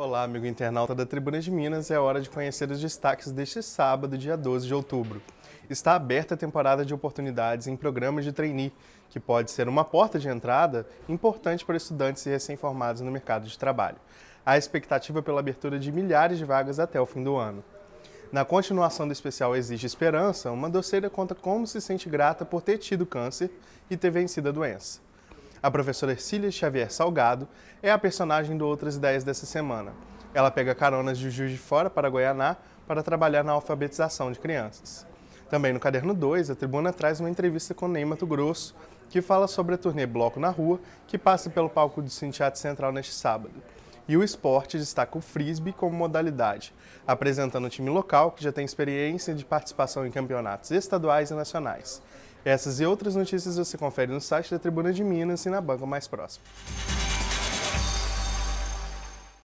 Olá, amigo internauta da Tribuna de Minas, é hora de conhecer os destaques deste sábado, dia 12 de outubro. Está aberta a temporada de oportunidades em programas de trainee, que pode ser uma porta de entrada importante para estudantes e recém-formados no mercado de trabalho. Há expectativa pela abertura de milhares de vagas até o fim do ano. Na continuação do especial Exige Esperança, uma doceira conta como se sente grata por ter tido câncer e ter vencido a doença. A professora Cília Xavier Salgado é a personagem do Outras Ideias dessa semana. Ela pega caronas de Juiz de Fora para Goianá para trabalhar na alfabetização de crianças. Também no Caderno 2, a tribuna traz uma entrevista com Ney Mato Grosso, que fala sobre a turnê Bloco na Rua, que passa pelo palco do Sinteato Central neste sábado. E o esporte destaca o frisbee como modalidade, apresentando o time local que já tem experiência de participação em campeonatos estaduais e nacionais. Essas e outras notícias você confere no site da Tribuna de Minas e na banca mais próxima.